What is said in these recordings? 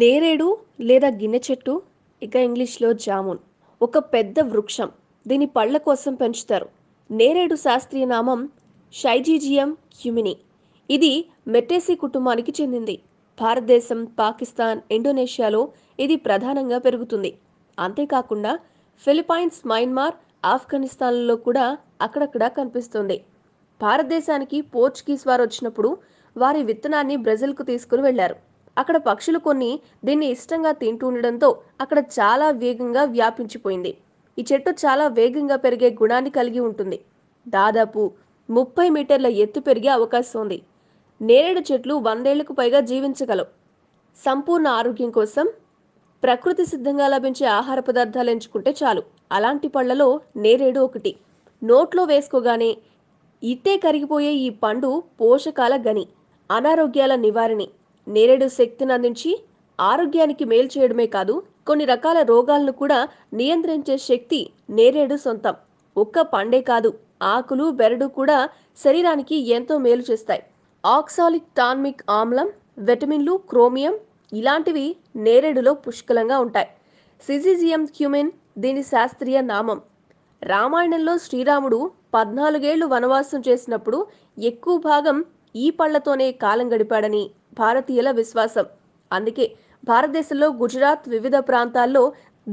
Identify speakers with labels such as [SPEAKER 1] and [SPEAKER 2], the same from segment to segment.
[SPEAKER 1] నేరేడు లేదా గిన్నె చెట్టు ఇక ఇంగ్లీష్లో జామున్ ఒక పెద్ద వృక్షం దీని పళ్ళ కోసం పెంచుతారు నేరేడు శాస్త్రీయ నామం షైజీజియం క్యూమిని ఇది మెట్టేసీ కుటుంబానికి చెందింది భారతదేశం పాకిస్తాన్ ఇండోనేషియాలో ఇది ప్రధానంగా పెరుగుతుంది అంతేకాకుండా ఫిలిపైన్స్ మయన్మార్ ఆఫ్ఘనిస్తాన్లో కూడా అక్కడక్కడ కనిపిస్తుంది భారతదేశానికి పోర్చుగీస్ వారు వచ్చినప్పుడు వారి విత్తనాన్ని బ్రెజిల్కు తీసుకుని వెళ్లారు అక్కడ పక్షులు కొన్ని దీన్ని ఇష్టంగా తింటూ ఉండడంతో అక్కడ చాలా వేగంగా వ్యాపించిపోయింది ఈ చెట్టు చాలా వేగంగా పెరిగే గుణాన్ని కలిగి ఉంటుంది దాదాపు ముప్పై మీటర్ల ఎత్తు పెరిగే అవకాశం ఉంది నేరేడు చెట్లు వందేళ్లకు పైగా జీవించగలవు సంపూర్ణ ఆరోగ్యం కోసం ప్రకృతి సిద్ధంగా లభించే ఆహార పదార్థాలు ఎంచుకుంటే చాలు అలాంటి పళ్లలో నేరేడు ఒకటి నోట్లో వేసుకోగానే ఇట్టే కరిగిపోయే ఈ పండు పోషకాల గని అనారోగ్యాల నివారణి నేరేడు శక్తిని అందించి ఆరోగ్యానికి మేలు చేయడమే కాదు కొన్ని రకాల రోగాలను కూడా నియంత్రించే శక్తి నేరేడు సొంతం ఒక్క పండే కాదు ఆకులు బెరడు కూడా శరీరానికి ఎంతో మేలు చేస్తాయి ఆక్సాలిక్ టాన్మిక్ ఆమ్లం విటమిన్లు క్రోమియం ఇలాంటివి నేరేడులో పుష్కలంగా ఉంటాయి సిజిజియం క్యూమెన్ దీని శాస్త్రీయ నామం రామాయణంలో శ్రీరాముడు పద్నాలుగేళ్లు వనవాసం చేసినప్పుడు ఎక్కువ భాగం ఈ పళ్లతోనే కాలం గడిపాడని భారతీయుల విశ్వాసం అందుకే భారతదేశంలో గుజరాత్ వివిధ ప్రాంతాల్లో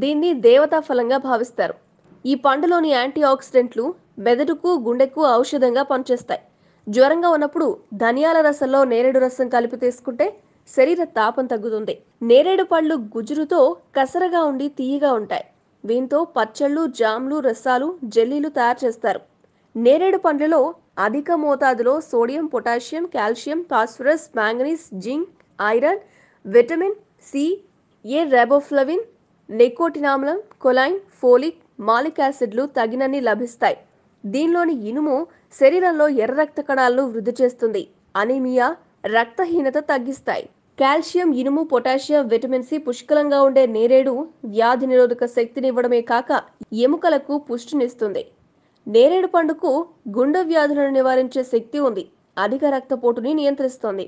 [SPEAKER 1] దీన్ని దేవతా ఫలంగా భావిస్తారు ఈ పండులోని యాంటీ ఆక్సిడెంట్లు మెదడుకు గుండెకు ఔషధంగా పనిచేస్తాయి జ్వరంగా ఉన్నప్పుడు ధనియాల రసంలో నేరేడు రసం కలిపి తీసుకుంటే శరీర తాపం తగ్గుతుంది నేరేడు పళ్ళు గుజురుతో కసరగా ఉండి తీయగా ఉంటాయి దీంతో పచ్చళ్ళు జామ్లు రసాలు జెల్లీలు తయారు చేస్తారు నేరేడు పండ్లలో అధిక మోతాదులో sodium potassium calcium phosphorus manganese zinc iron vitamin C A riboflavin నెకోటినామ్లం కొలైన్ ఫోలిక్ మాలిక్ యాసిడ్లు తగినన్ని లభిస్తాయి దీనిలోని ఇనుము శరీరంలో ఎర్ర రక్త కణాలను వృద్ధి చేస్తుంది అనీమియా రక్తహీనత తగ్గిస్తాయి కాల్షియం ఇనుము పొటాషియం విటమిన్ సి పుష్కలంగా ఉండే నేరేడు వ్యాధి నిరోధక శక్తిని ఇవ్వడమే కాక ఎముకలకు పుష్టినిస్తుంది నేరేడు పండుకు గుండె వ్యాధులను నివారించే శక్తి ఉంది అధిక రక్తపోటుని నియంత్రిస్తుంది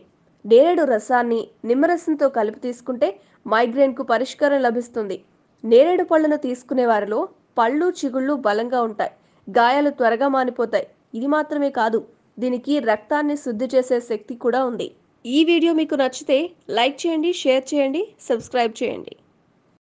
[SPEAKER 1] నేరేడు రసాన్ని నిమ్మరసంతో కలిపి తీసుకుంటే మైగ్రేన్కు పరిష్కారం లభిస్తుంది నేరేడు పళ్ళను తీసుకునే వారిలో పళ్ళు చిగుళ్ళు బలంగా ఉంటాయి గాయాలు త్వరగా మానిపోతాయి ఇది మాత్రమే కాదు దీనికి రక్తాన్ని శుద్ధి చేసే శక్తి కూడా ఉంది ఈ వీడియో మీకు నచ్చితే లైక్ చేయండి షేర్ చేయండి సబ్స్క్రైబ్ చేయండి